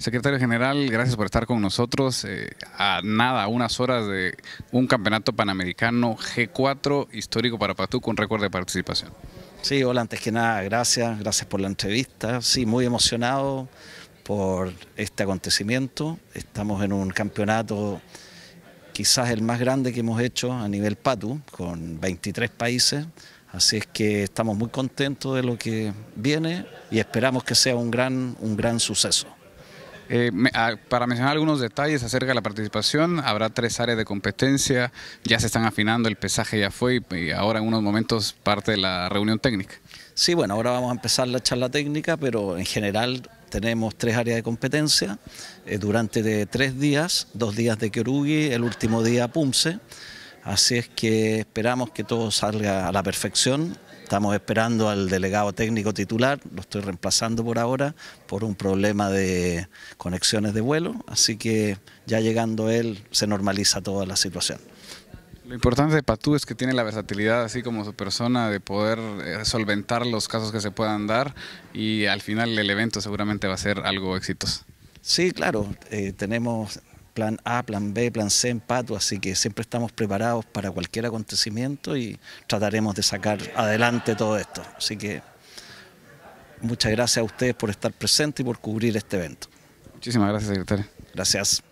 Secretario General, gracias por estar con nosotros. Eh, a nada, a unas horas de un campeonato panamericano G4 histórico para Patu, con récord de participación. Sí, hola, antes que nada, gracias, gracias por la entrevista. Sí, muy emocionado por este acontecimiento. Estamos en un campeonato quizás el más grande que hemos hecho a nivel PATU, con 23 países. Así es que estamos muy contentos de lo que viene y esperamos que sea un gran, un gran suceso. Eh, ah, para mencionar algunos detalles acerca de la participación, habrá tres áreas de competencia, ya se están afinando, el pesaje ya fue y, ahora en unos momentos parte de la reunión técnica. Sí, bueno, ahora vamos a empezar la charla técnica, pero en general tenemos tres áreas de competencia eh, durante de tres días, dos días de Kyorugi, el último día Pumse. Así es que esperamos que todo salga a la perfección. Estamos esperando al delegado técnico titular, lo estoy reemplazando por ahora por un problema de conexiones de vuelo, así que ya llegando él se normaliza toda la situación. Lo importante de Patú es que tiene la versatilidad, así como su persona, de poder eh, solventar los casos que se puedan dar y al final el evento seguramente va a ser algo exitoso. Sí, claro, eh, tenemos plan A, plan B, plan C en Pato, así que siempre estamos preparados para cualquier acontecimiento y trataremos de sacar adelante todo esto. Así que muchas gracias a ustedes por estar presentes y por cubrir este evento. Muchísimas gracias, secretario. Gracias.